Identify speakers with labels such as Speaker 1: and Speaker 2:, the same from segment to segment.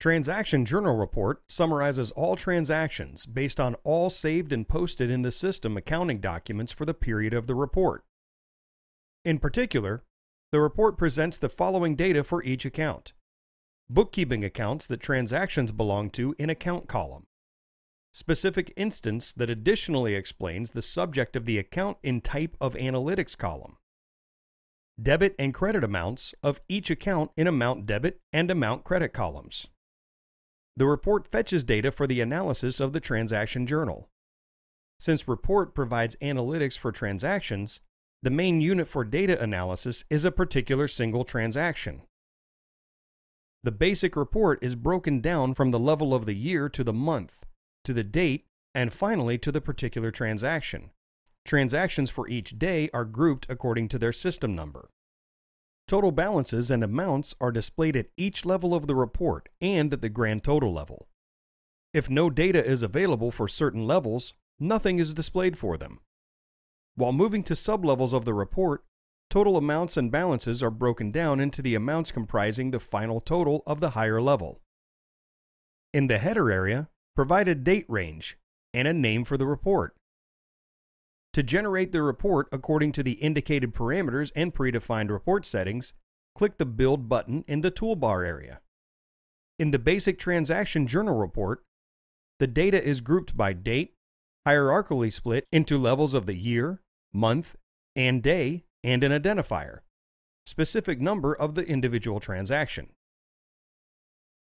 Speaker 1: Transaction Journal Report summarizes all transactions based on all saved and posted in the system accounting documents for the period of the report. In particular, the report presents the following data for each account. Bookkeeping accounts that transactions belong to in account column. Specific instance that additionally explains the subject of the account in type of analytics column. Debit and credit amounts of each account in amount debit and amount credit columns. The report fetches data for the analysis of the transaction journal. Since report provides analytics for transactions, the main unit for data analysis is a particular single transaction. The basic report is broken down from the level of the year to the month, to the date, and finally to the particular transaction. Transactions for each day are grouped according to their system number. Total balances and amounts are displayed at each level of the report and at the grand total level. If no data is available for certain levels, nothing is displayed for them. While moving to sublevels of the report, total amounts and balances are broken down into the amounts comprising the final total of the higher level. In the header area, provide a date range and a name for the report. To generate the report according to the indicated parameters and predefined report settings, click the Build button in the toolbar area. In the Basic Transaction Journal report, the data is grouped by date, hierarchically split into levels of the year, month, and day, and an identifier, specific number of the individual transaction.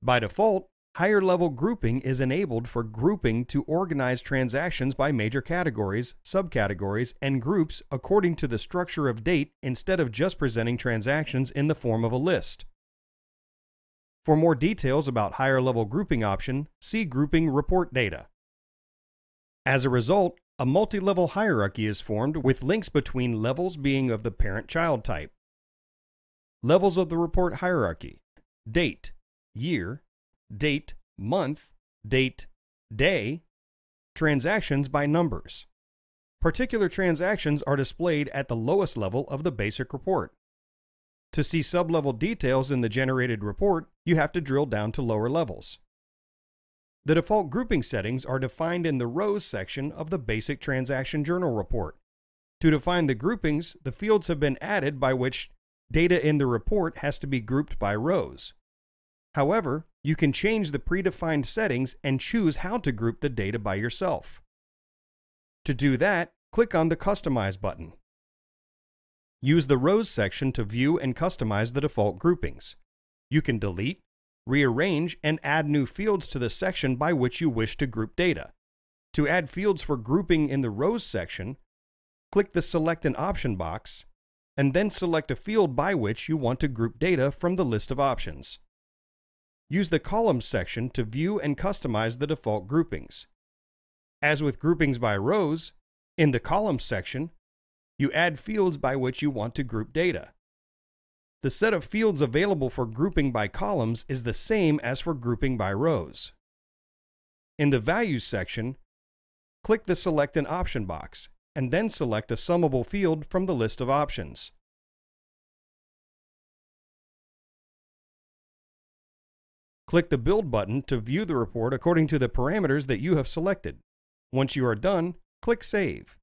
Speaker 1: By default, Higher level grouping is enabled for grouping to organize transactions by major categories, subcategories, and groups according to the structure of date instead of just presenting transactions in the form of a list. For more details about higher level grouping option, see grouping report data. As a result, a multi-level hierarchy is formed with links between levels being of the parent-child type. Levels of the report hierarchy: date, year, date, month, date, day, transactions by numbers. Particular transactions are displayed at the lowest level of the basic report. To see sublevel details in the generated report, you have to drill down to lower levels. The default grouping settings are defined in the rows section of the basic transaction journal report. To define the groupings, the fields have been added by which data in the report has to be grouped by rows. However, you can change the predefined settings and choose how to group the data by yourself. To do that, click on the Customize button. Use the Rows section to view and customize the default groupings. You can delete, rearrange, and add new fields to the section by which you wish to group data. To add fields for grouping in the Rows section, click the Select an Option box, and then select a field by which you want to group data from the list of options. Use the Columns section to view and customize the default groupings. As with groupings by rows, in the Columns section, you add fields by which you want to group data. The set of fields available for grouping by columns is the same as for grouping by rows. In the Values section, click the Select an Option box, and then select a summable field from the list of options. Click the Build button to view the report according to the parameters that you have selected. Once you are done, click Save.